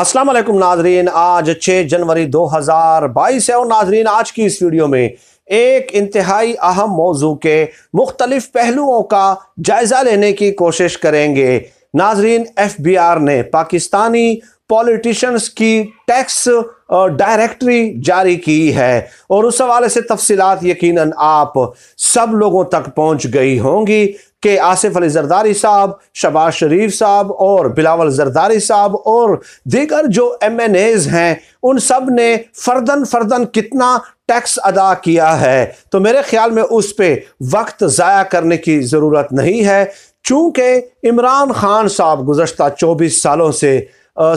असलम नाजरीन आज 6 जनवरी 2022 है और नाजरीन आज की इस वीडियो में एक इंतहाई अहम मौजू के मुख्तलिफ पहलुओं का जायज़ा लेने की कोशिश करेंगे नाजरीन एफबीआर ने पाकिस्तानी पॉलिटिशन्स की टैक्स डायरेक्टरी जारी की है और उस हवाले से तफसीत यकीनन आप सब लोगों तक पहुंच गई होंगी कि आसिफ अली जरदारी साहब शबाज शरीफ साहब और बिलावल जरदारी साहब और दीगर जो एम एन एज़ हैं उन सब ने फर्दन फर्दन कितना टैक्स अदा किया है तो मेरे ख्याल में उस पर वक्त ज़ाया करने की ज़रूरत नहीं है चूँकि इमरान खान साहब गुजशत चौबीस सालों से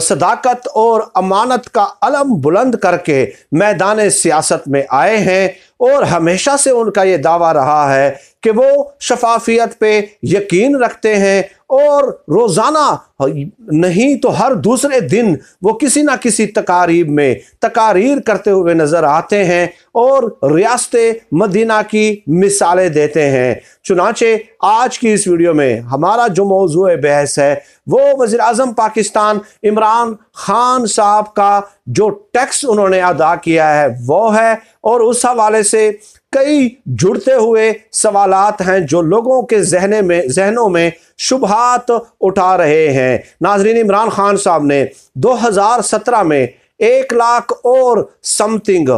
सदाकत और अमानत का अलम बुलंद करके मैदान सियासत में आए हैं और हमेशा से उनका ये दावा रहा है कि वो शफाफियत पे यकीन रखते हैं और रोज़ाना नहीं तो हर दूसरे दिन वो किसी ना किसी तकारीब में तकारीर करते हुए नज़र आते हैं और रियासत मदीना की मिसालें देते हैं चुनाचे आज की इस वीडियो में हमारा जो मौजू बहस है वो वज़ी अजम पाकिस्तान इमरान ख़ान साहब का जो टैक्स उन्होंने अदा किया है वो है और उस हवाले से कई जुड़ते हुए सवालात हैं जो लोगों के जहने में जहनों में शुभात उठा रहे हैं नाजरीन इमरान खान साहब ने 2017 में एक लाख और समथिंग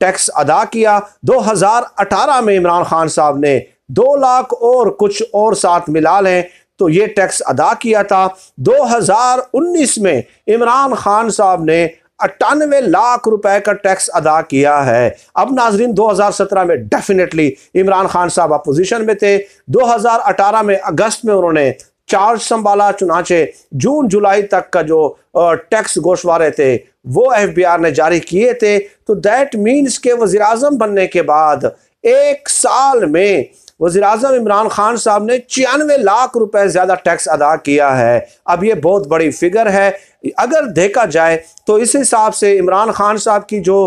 टैक्स अदा किया 2018 में इमरान खान साहब ने दो लाख और कुछ और साथ मिला लें तो ये टैक्स अदा किया था 2019 में इमरान खान साहब ने अट्ठानवे लाख रुपए का टैक्स अदा किया है अब नाजरीन 2017 में डेफिनेटली इमरान खान साहब अपोजिशन में थे 2018 में अगस्त में उन्होंने चार्ज संभाला चुनाचे जून जुलाई तक का जो टैक्स गोशवारे थे वो एफ ने जारी किए थे तो दैट मीन्स के वजीर बनने के बाद एक साल में वजी अजम इमरान खान साहब ने छियानवे लाख रुपए ज़्यादा टैक्स अदा किया है अब ये बहुत बड़ी फिगर है अगर देखा जाए तो इस हिसाब से इमरान खान साहब की जो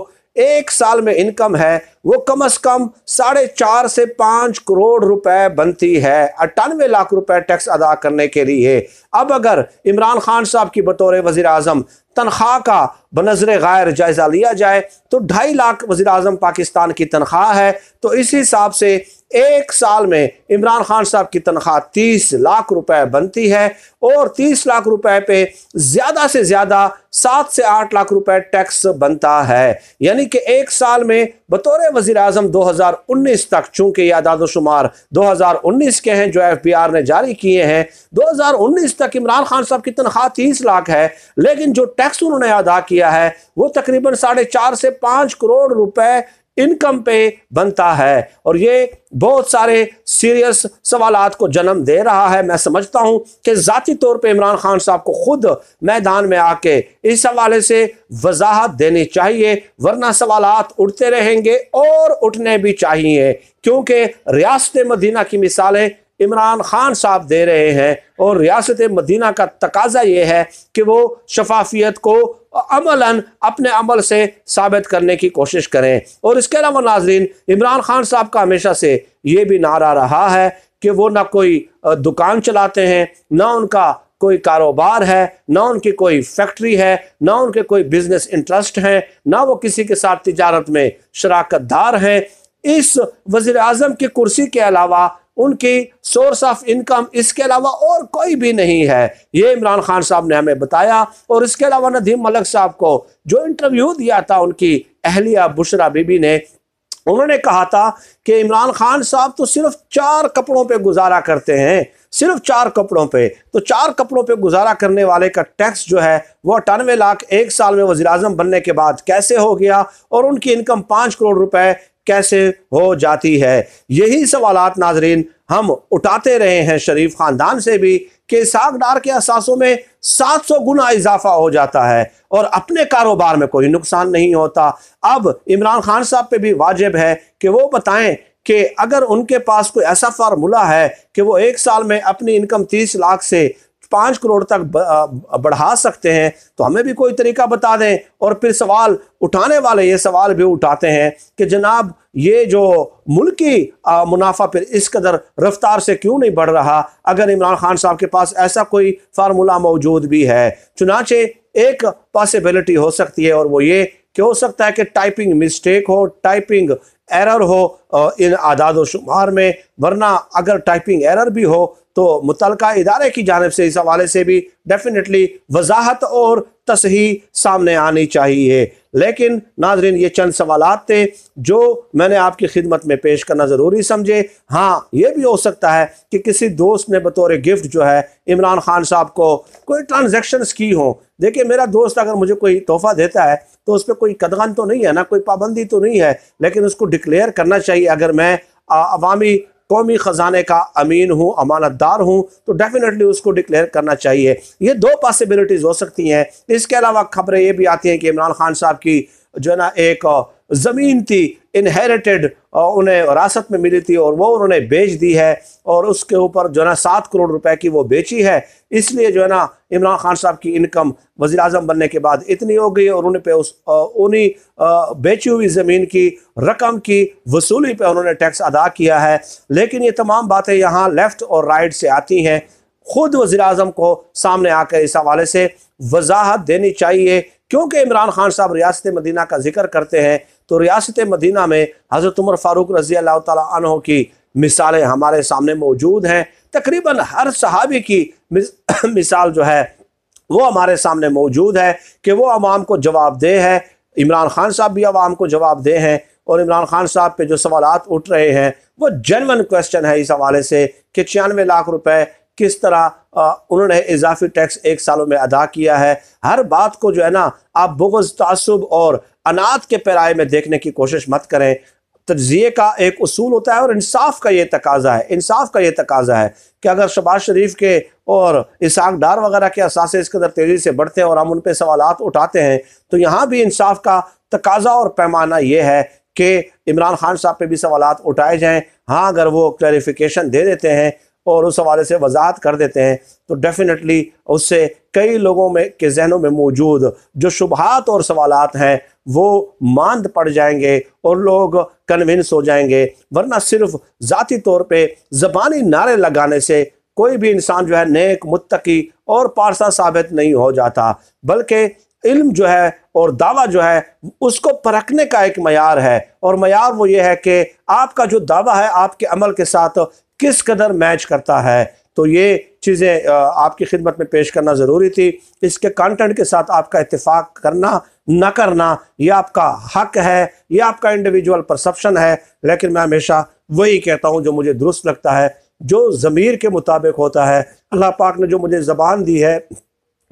एक साल में इनकम है वो कम अज कम साढ़े चार से पाँच करोड़ रुपए बनती है अट्ठानवे लाख रुपए टैक्स अदा करने के लिए अब अगर इमरान खान साहब की बतौर वज़ी अजम तनख्वाह का बनजर गैर जायज़ा लिया जाए तो ढाई लाख वज़ी अजम पाकिस्तान की तनख्वाह है तो इस हिसाब से एक साल में इमरान खान साहब की तनख्वाह तीस लाख रुपए बनती है और तीस लाख रुपए पे ज़्यादा से ज़्यादा सात से आठ लाख रुपए टैक्स बनता है यानी कि एक साल में बतौर वजीर अजम दो हज़ार उन्नीस तक चूंकि ये आदादोशुमार दो हज़ार उन्नीस के हैं जो एफ बी आर ने जारी किए हैं दो हज़ार उन्नीस तक इमरान खान साहब की तनख्वाह तीस लाख है लेकिन जो टैक्स उन्होंने अदा किया है वो तकरीबन साढ़े चार से पांच करोड़ रुपए इनकम पे बनता है और ये बहुत सारे सीरियस सवाल को जन्म दे रहा है मैं समझता हूँ कि ज़ाती तौर पर इमरान खान साहब को खुद मैदान में आके इस हवाले से वजाहत देनी चाहिए वरना सवाल उठते रहेंगे और उठने भी चाहिए क्योंकि रियासत मदीना की मिसालें इमरान खान साहब दे रहे हैं और रियासत मदीना का तकाजा ये है कि वो शफाफियत को अमला अपने अमल से साबित करने की कोशिश करें और इसके अलावा नाजरीन इमरान खान साहब का हमेशा से ये भी नारा रहा है कि वो ना कोई दुकान चलाते हैं ना उनका कोई कारोबार है ना उनकी कोई फैक्ट्री है ना उनके कोई बिजनेस इंटरेस्ट हैं ना वो किसी के साथ तजारत में शराकत दार हैं इस वजीर अजम की कुर्सी के अलावा उनकी सोर्स ऑफ इनकम इसके अलावा और कोई भी नहीं है ये इमरान खान साहब ने हमें बताया और इसके अलावा नदीम मलक साहब को जो इंटरव्यू दिया था उनकी अहलिया बुशरा बीबी ने उन्होंने कहा था कि इमरान खान साहब तो सिर्फ चार कपड़ों पे गुजारा करते हैं सिर्फ चार कपड़ों पे तो चार कपड़ों पे गुजारा करने वाले का टैक्स जो है वो अठानवे लाख एक साल में वजी बनने के बाद कैसे हो गया और उनकी इनकम पाँच करोड़ रुपए कैसे हो जाती है यही सवाल नाजरीन हम उठाते रहे हैं शरीफ खानदान से भी कि साग डार के असासों में 700 गुना इजाफा हो जाता है और अपने कारोबार में कोई नुकसान नहीं होता अब इमरान खान साहब पे भी वाजिब है कि वो बताएं कि अगर उनके पास कोई ऐसा फार्मूला है कि वो एक साल में अपनी इनकम तीस लाख से पाँच करोड़ तक बढ़ा सकते हैं तो हमें भी कोई तरीका बता दें और फिर सवाल उठाने वाले ये सवाल भी उठाते हैं कि जनाब ये जो मुल्क मुनाफा फिर इस कदर रफ्तार से क्यों नहीं बढ़ रहा अगर इमरान खान साहब के पास ऐसा कोई फार्मूला मौजूद भी है चुनाचे एक पॉसिबिलिटी हो सकती है और वो ये कि हो सकता है कि टाइपिंग मिस्टेक हो टाइपिंग एरर हो इन आदाद शुमार में वरना अगर टाइपिंग एरर भी हो तो मुतल इदारे की जानब से इस हवाले से भी डेफिनेटली वजाहत और तसही सामने आनी चाहिए लेकिन नाजरीन ये चंद सवाल थे जो मैंने आपकी खिदमत में पेश करना ज़रूरी समझे हाँ ये भी हो सकता है कि किसी दोस्त ने बतौर गिफ्ट जो है इमरान खान साहब को कोई ट्रांजेक्शन की हों देखिए मेरा दोस्त अगर मुझे कोई तोहफ़ा देता है तो उस पर कोई कदगन तो नहीं है ना कोई पाबंदी तो नहीं है लेकिन उसको डिक्लेयर करना चाहिए अगर मैं अवामी कौमी ख़जाने का अमीन हूँ अमानतदार हूँ तो डेफिनेटली उसको डिक्लेयर करना चाहिए ये दो पॉसिबिलिटीज़ हो सकती हैं इसके अलावा खबरें ये भी आती हैं कि इमरान खान साहब की जो है ना एक ज़मीन थी इनहेरिटेड उन्हें वरासत में मिली थी और वो उन्होंने बेच दी है और उसके ऊपर जो है ना सात करोड़ रुपए की वो बेची है इसलिए जो है ना इमरान खान साहब की इनकम वजी अजम बनने के बाद इतनी हो गई और उन पे उस उन्हीं बेची हुई ज़मीन की रकम की वसूली पर उन्होंने टैक्स अदा किया है लेकिन ये तमाम बातें यहाँ लेफ़्ट और राइट से आती हैं खुद वजी अजम को सामने आकर इस हवाले से वजाहत देनी चाहिए क्योंकि इमरान खान साहब रियासत मदीना का जिक्र करते हैं तो रियासत मदीना में हज़रत उमर फ़ारूक रज़ी अल्लाह तहों की मिसालें हमारे सामने मौजूद हैं तकरीबन हर सहाबी की मिसाल जो है वो हमारे सामने मौजूद है कि वो आवाम को जवाब दे है इमरान खान साहब भी आवाम को जवाब दे हैं और इमरान खान साहब पे जो सवाल उठ रहे हैं वो जेनवन क्वेश्चन है इस हवाले से कि छियानवे लाख रुपए किस तरह उन्होंने इजाफी टैक्स एक सालों में अदा किया है हर बात को जो है ना आप बुगज तसब और अनाथ के पैराए में देखने की कोशिश मत करें तजिए का एक असूल होता है और इंसाफ का ये तकाजा है इंसाफ का ये तकाजा है कि अगर शबाज शरीफ के और इसाक डार वगैरह के असासे इसके अंदर तेज़ी से बढ़ते हैं और हम उन पर सवाल उठाते हैं तो यहाँ भी इंसाफ का तकाजा और पैमाना ये है कि इमरान खान साहब पे भी सवाल उठाए जाएँ हाँ अगर वो क्लैरिफिकेशन दे देते हैं और उस हवाले से वजाहत कर देते हैं तो डेफिनेटली उससे कई लोगों में के जहनों में मौजूद जो शुभात और सवालत हैं वो मांद पड़ जाएंगे और लोग कन्विंस हो जाएंगे वरना सिर्फ ज़ाती तौर पर ज़बानी नारे लगाने से कोई भी इंसान जो है नेक मुतकी और पारसा साबित नहीं हो जाता बल्कि इल्म जो है और दावा जो है उसको परखने का एक मैार है और मैार वो ये है कि आपका जो दावा है आपके अमल के साथ किस कदर मैच करता है तो ये चीज़ें आपकी खिदमत में पेश करना ज़रूरी थी इसके कंटेंट के साथ आपका इतफाक़ करना ना करना ये आपका हक है ये आपका इंडिविजुअल परसप्शन है लेकिन मैं हमेशा वही कहता हूँ जो मुझे दुरुस्त लगता है जो ज़मीर के मुताबिक होता है अल्लाह पाक ने जो मुझे ज़बान दी है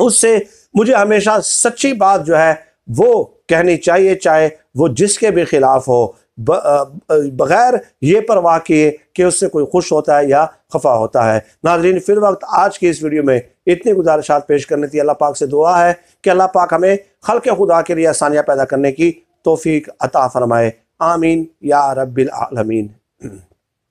उससे मुझे हमेशा सच्ची बात जो है वो कहनी चाहिए चाहे वो जिसके भी खिलाफ हो बग़ैर ये परवाह किए कि उससे कोई खुश होता है या खफा होता है नाजरीन फिर वक्त आज की इस वीडियो में इतनी गुजारिशात पेश करने थी अल्लाह पाक से दुआ है कि अल्लाह पाक हमें खल के खुदा के लिए आसानियाँ पैदा करने की तोफ़ी अता फ़रमाए आमीन या रबालमीन